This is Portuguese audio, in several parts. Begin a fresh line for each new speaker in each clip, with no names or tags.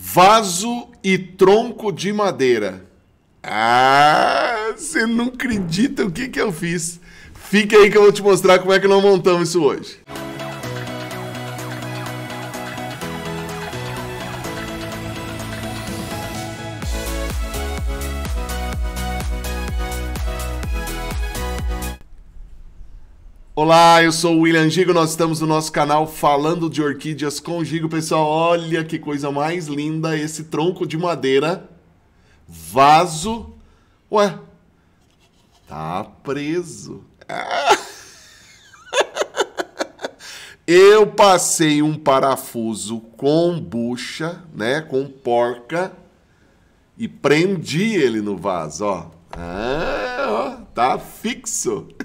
Vaso e tronco de madeira. Ah, você não acredita o que, que eu fiz. Fica aí que eu vou te mostrar como é que nós montamos isso hoje. Olá, eu sou o William Gigo, nós estamos no nosso canal falando de orquídeas com Gigo. Pessoal, olha que coisa mais linda esse tronco de madeira, vaso, ué, tá preso. Eu passei um parafuso com bucha, né, com porca, e prendi ele no vaso, ó. Ah, ó, tá fixo.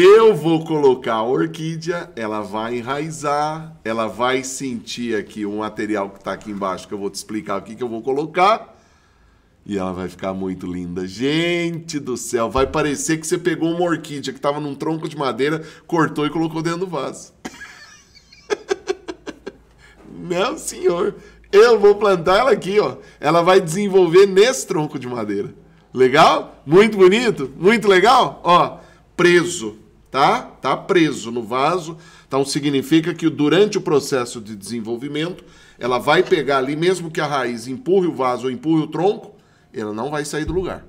Eu vou colocar a orquídea, ela vai enraizar, ela vai sentir aqui um material que está aqui embaixo, que eu vou te explicar o que, que eu vou colocar. E ela vai ficar muito linda. Gente do céu, vai parecer que você pegou uma orquídea que estava num tronco de madeira, cortou e colocou dentro do vaso. Não, senhor. Eu vou plantar ela aqui, ó. Ela vai desenvolver nesse tronco de madeira. Legal? Muito bonito? Muito legal? Ó, preso tá? Tá preso no vaso. Então significa que durante o processo de desenvolvimento, ela vai pegar ali mesmo que a raiz empurre o vaso ou empurre o tronco, ela não vai sair do lugar.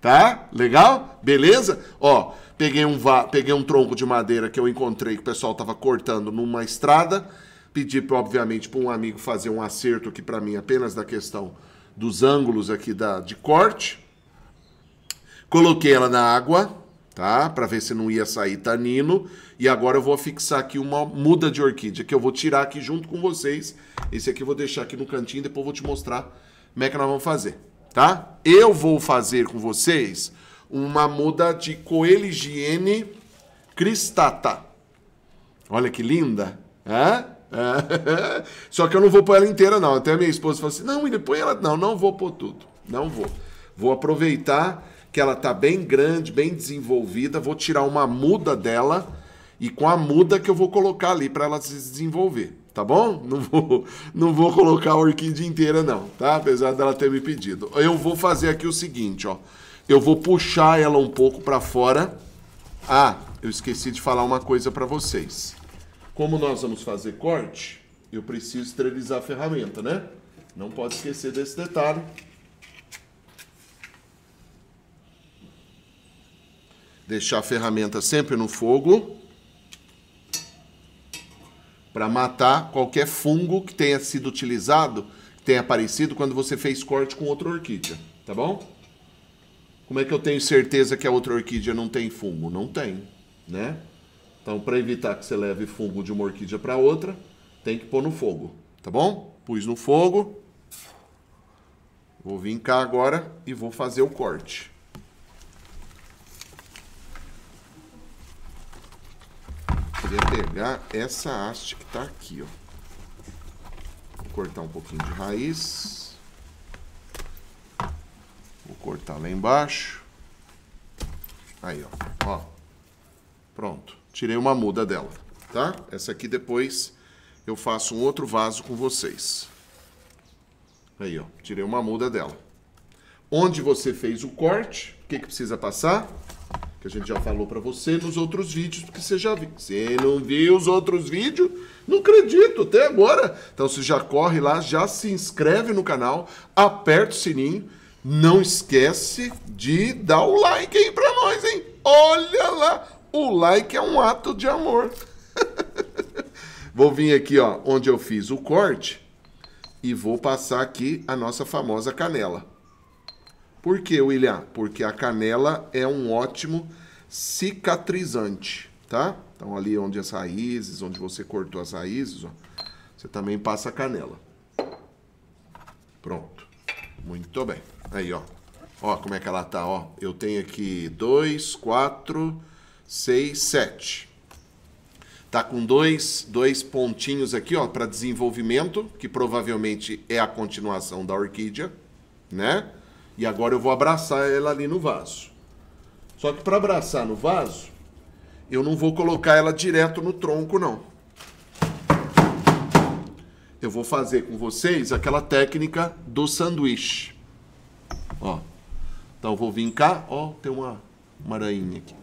Tá? Legal? Beleza? Ó, peguei um va peguei um tronco de madeira que eu encontrei que o pessoal tava cortando numa estrada. Pedi, obviamente, para um amigo fazer um acerto aqui para mim apenas da questão dos ângulos aqui da, de corte. Coloquei ela na água, tá? Para ver se não ia sair tanino. E agora eu vou fixar aqui uma muda de orquídea que eu vou tirar aqui junto com vocês. Esse aqui eu vou deixar aqui no cantinho, depois eu vou te mostrar como é que nós vamos fazer, tá? Eu vou fazer com vocês uma muda de coeligiene cristata. Olha que linda, É. Só que eu não vou pôr ela inteira, não. Até minha esposa falou assim: não, ele põe ela. Não, não vou pôr tudo. Não vou. Vou aproveitar que ela tá bem grande, bem desenvolvida. Vou tirar uma muda dela e com a muda que eu vou colocar ali para ela se desenvolver, tá bom? Não vou, não vou colocar a orquídea inteira não, tá? Apesar dela ter me pedido. Eu vou fazer aqui o seguinte, ó. Eu vou puxar ela um pouco para fora. Ah, eu esqueci de falar uma coisa para vocês. Como nós vamos fazer corte, eu preciso esterilizar a ferramenta, né? Não pode esquecer desse detalhe. deixar a ferramenta sempre no fogo para matar qualquer fungo que tenha sido utilizado, que tenha aparecido quando você fez corte com outra orquídea, tá bom? Como é que eu tenho certeza que a outra orquídea não tem fungo? Não tem, né? Então, para evitar que você leve fungo de uma orquídea para outra, tem que pôr no fogo, tá bom? Pus no fogo. Vou vir cá agora e vou fazer o corte. Queria pegar essa haste que está aqui, ó. Vou cortar um pouquinho de raiz. Vou cortar lá embaixo. Aí, ó. ó. Pronto. Tirei uma muda dela, tá? Essa aqui depois eu faço um outro vaso com vocês. Aí, ó. Tirei uma muda dela. Onde você fez o corte, o que, que precisa passar? que a gente já falou para você nos outros vídeos, porque você já viu. Você não viu os outros vídeos, não acredito até agora. Então você já corre lá, já se inscreve no canal, aperta o sininho, não esquece de dar o like aí para nós, hein? Olha lá, o like é um ato de amor. vou vir aqui, ó, onde eu fiz o corte e vou passar aqui a nossa famosa canela. Por que, William? Porque a canela é um ótimo cicatrizante, tá? Então ali onde as raízes, onde você cortou as raízes, ó, você também passa a canela. Pronto. Muito bem. Aí, ó. Ó como é que ela tá, ó. Eu tenho aqui 2, 4, 6, 7. Tá com dois, dois pontinhos aqui, ó, para desenvolvimento, que provavelmente é a continuação da orquídea, né? E agora eu vou abraçar ela ali no vaso. Só que para abraçar no vaso, eu não vou colocar ela direto no tronco, não. Eu vou fazer com vocês aquela técnica do sanduíche. Ó. Então eu vou vir cá, ó, tem uma, uma aranha aqui.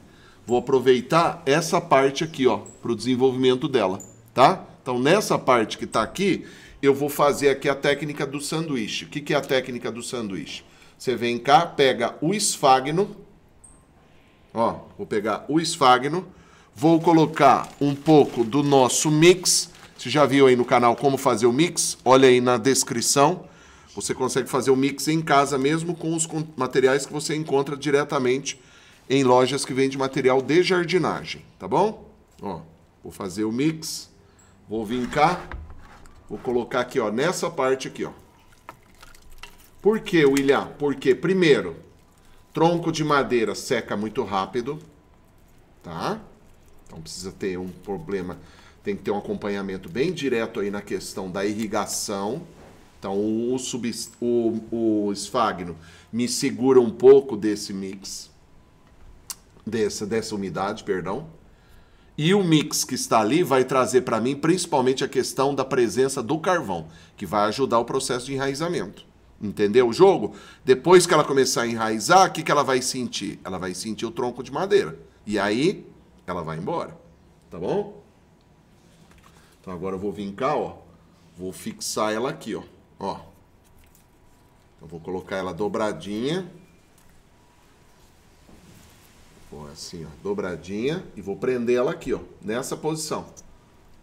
Vou aproveitar essa parte aqui, ó, para o desenvolvimento dela, tá? Então nessa parte que está aqui, eu vou fazer aqui a técnica do sanduíche. O que, que é a técnica do sanduíche? Você vem cá, pega o esfagno. Ó, vou pegar o esfagno. Vou colocar um pouco do nosso mix. Você já viu aí no canal como fazer o mix? Olha aí na descrição. Você consegue fazer o mix em casa mesmo com os materiais que você encontra diretamente em lojas que vendem material de jardinagem, tá bom? Ó, vou fazer o mix, vou vir cá, vou colocar aqui, ó, nessa parte aqui, ó. Por que, William? Porque, primeiro, tronco de madeira seca muito rápido, tá? Então precisa ter um problema, tem que ter um acompanhamento bem direto aí na questão da irrigação. Então o, sub, o, o esfagno me segura um pouco desse mix, dessa, dessa umidade, perdão. E o mix que está ali vai trazer para mim principalmente a questão da presença do carvão, que vai ajudar o processo de enraizamento. Entendeu o jogo? Depois que ela começar a enraizar, o que, que ela vai sentir? Ela vai sentir o tronco de madeira. E aí, ela vai embora. Tá bom? Então agora eu vou vir cá, ó. Vou fixar ela aqui, ó. Ó. Então vou colocar ela dobradinha. assim, ó. Dobradinha. E vou prender ela aqui, ó. Nessa posição.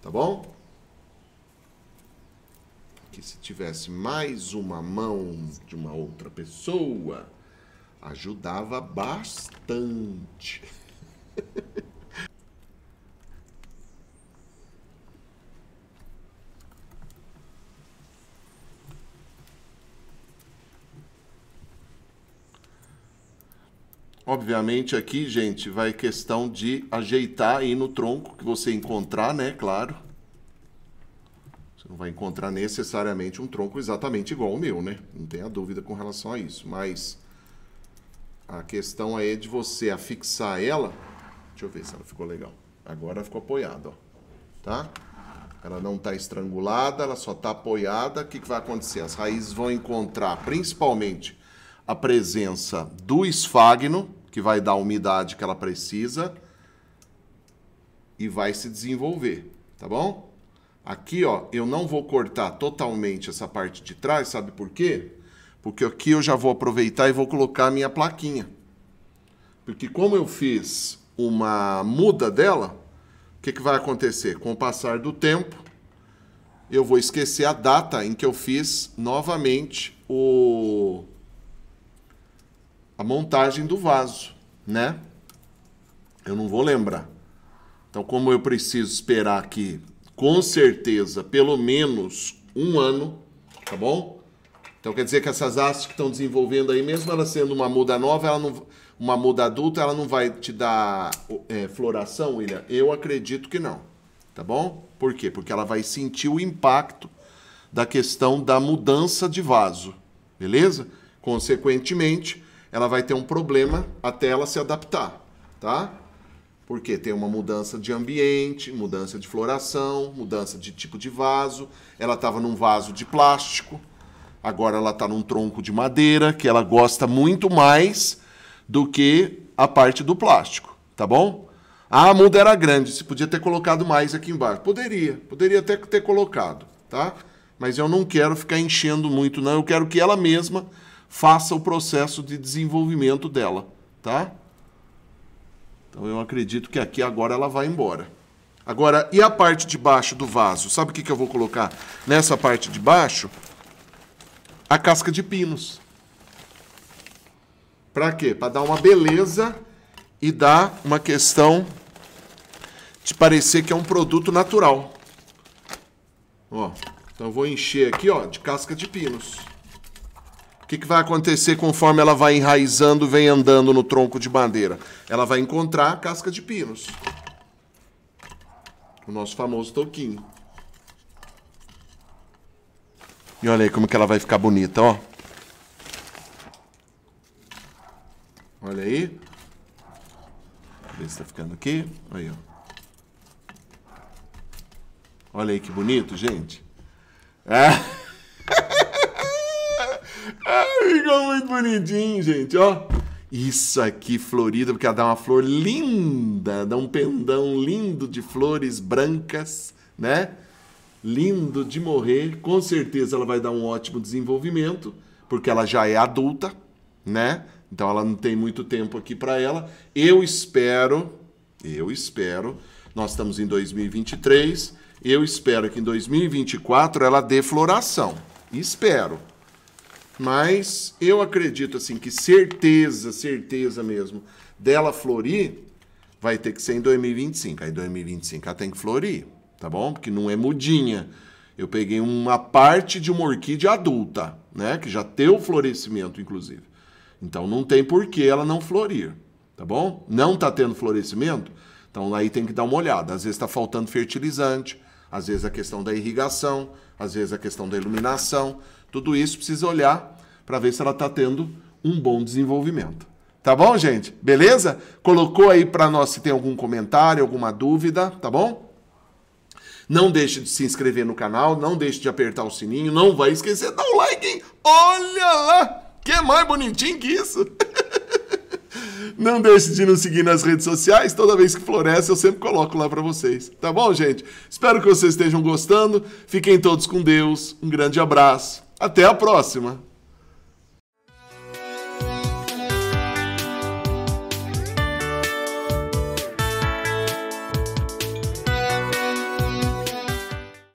Tá bom? que se tivesse mais uma mão de uma outra pessoa, ajudava bastante. Obviamente aqui, gente, vai questão de ajeitar aí no tronco que você encontrar, né? Claro vai encontrar necessariamente um tronco exatamente igual ao meu, né? Não tenha dúvida com relação a isso. Mas a questão aí é de você afixar ela. Deixa eu ver se ela ficou legal. Agora ficou apoiada, ó. Tá? Ela não está estrangulada, ela só está apoiada. O que, que vai acontecer? As raízes vão encontrar principalmente a presença do esfagno, que vai dar a umidade que ela precisa, e vai se desenvolver, tá bom? Aqui, ó, eu não vou cortar totalmente essa parte de trás, sabe por quê? Porque aqui eu já vou aproveitar e vou colocar a minha plaquinha. Porque como eu fiz uma muda dela, o que, que vai acontecer? Com o passar do tempo, eu vou esquecer a data em que eu fiz novamente o a montagem do vaso, né? Eu não vou lembrar. Então, como eu preciso esperar aqui com certeza, pelo menos um ano, tá bom? Então quer dizer que essas hastes que estão desenvolvendo aí, mesmo ela sendo uma muda nova, ela não, uma muda adulta, ela não vai te dar é, floração, William? Eu acredito que não, tá bom? Por quê? Porque ela vai sentir o impacto da questão da mudança de vaso, beleza? Consequentemente, ela vai ter um problema até ela se adaptar, tá? porque tem uma mudança de ambiente, mudança de floração, mudança de tipo de vaso. Ela estava num vaso de plástico, agora ela está num tronco de madeira, que ela gosta muito mais do que a parte do plástico, tá bom? Ah, a muda era grande, se podia ter colocado mais aqui embaixo. Poderia, poderia até ter, ter colocado, tá? Mas eu não quero ficar enchendo muito, não. Eu quero que ela mesma faça o processo de desenvolvimento dela, tá? Então eu acredito que aqui agora ela vai embora. Agora, e a parte de baixo do vaso? Sabe o que, que eu vou colocar nessa parte de baixo? A casca de pinos. Para quê? Para dar uma beleza e dar uma questão de parecer que é um produto natural. Ó, então eu vou encher aqui, ó, de casca de pinos que, que vai acontecer conforme ela vai enraizando, vem andando no tronco de madeira? Ela vai encontrar a casca de pinos. O nosso famoso touquinho. E olha aí como que ela vai ficar bonita, ó. Olha aí. Vê se tá ficando aqui. Aí, ó. Olha aí que bonito, gente. É ah, ficou muito bonitinho, gente, ó. Isso aqui florido, porque ela dá uma flor linda, dá um pendão lindo de flores brancas, né? Lindo de morrer. Com certeza ela vai dar um ótimo desenvolvimento, porque ela já é adulta, né? Então ela não tem muito tempo aqui para ela. Eu espero, eu espero, nós estamos em 2023, eu espero que em 2024 ela dê floração. Espero. Mas eu acredito assim que certeza, certeza mesmo, dela florir vai ter que ser em 2025. Aí 2025 ela tem que florir, tá bom? Porque não é mudinha. Eu peguei uma parte de uma orquídea adulta, né, que já teu florescimento inclusive. Então não tem por que ela não florir, tá bom? Não tá tendo florescimento, então aí tem que dar uma olhada. Às vezes está faltando fertilizante, às vezes a questão da irrigação, às vezes a questão da iluminação. Tudo isso precisa olhar para ver se ela está tendo um bom desenvolvimento. Tá bom, gente? Beleza? Colocou aí para nós se tem algum comentário, alguma dúvida, tá bom? Não deixe de se inscrever no canal, não deixe de apertar o sininho, não vai esquecer, dá um like, hein? Olha lá! Que é mais bonitinho que isso! Não deixe de nos seguir nas redes sociais. Toda vez que floresce, eu sempre coloco lá para vocês. Tá bom, gente? Espero que vocês estejam gostando. Fiquem todos com Deus. Um grande abraço. Até a próxima!